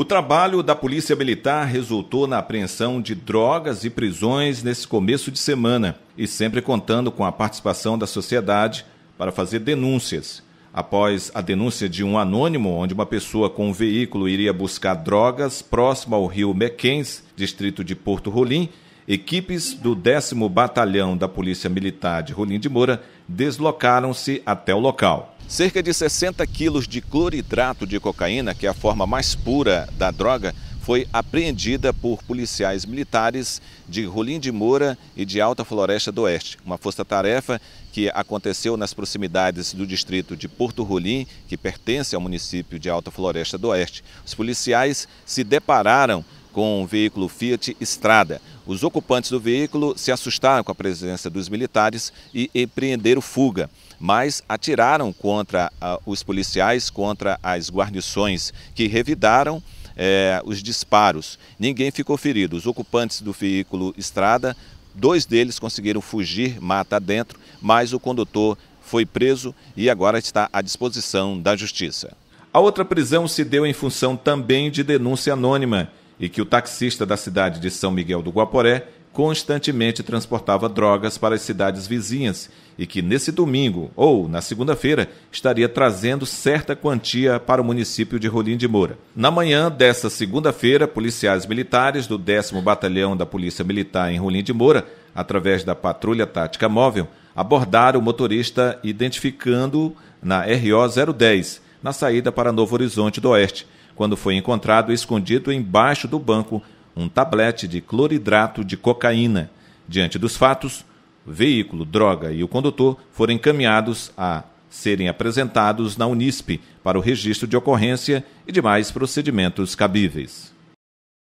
O trabalho da Polícia Militar resultou na apreensão de drogas e prisões nesse começo de semana e sempre contando com a participação da sociedade para fazer denúncias. Após a denúncia de um anônimo, onde uma pessoa com um veículo iria buscar drogas próximo ao rio Mequens, distrito de Porto Rolim, equipes do 10 Batalhão da Polícia Militar de Rolim de Moura deslocaram-se até o local. Cerca de 60 quilos de cloridrato de cocaína, que é a forma mais pura da droga, foi apreendida por policiais militares de Rolim de Moura e de Alta Floresta do Oeste. Uma força-tarefa que aconteceu nas proximidades do distrito de Porto Rolim, que pertence ao município de Alta Floresta do Oeste. Os policiais se depararam com um veículo Fiat Estrada. Os ocupantes do veículo se assustaram com a presença dos militares e empreenderam fuga, mas atiraram contra ah, os policiais, contra as guarnições, que revidaram é, os disparos. Ninguém ficou ferido. Os ocupantes do veículo Estrada, dois deles conseguiram fugir mata dentro, mas o condutor foi preso e agora está à disposição da justiça. A outra prisão se deu em função também de denúncia anônima e que o taxista da cidade de São Miguel do Guaporé constantemente transportava drogas para as cidades vizinhas e que nesse domingo ou na segunda-feira estaria trazendo certa quantia para o município de Rolim de Moura. Na manhã dessa segunda-feira, policiais militares do 10 Batalhão da Polícia Militar em Rolim de Moura, através da Patrulha Tática Móvel, abordaram o motorista identificando na RO 010, na saída para Novo Horizonte do Oeste quando foi encontrado escondido embaixo do banco um tablete de cloridrato de cocaína. Diante dos fatos, o veículo, droga e o condutor foram encaminhados a serem apresentados na Unisp para o registro de ocorrência e demais procedimentos cabíveis.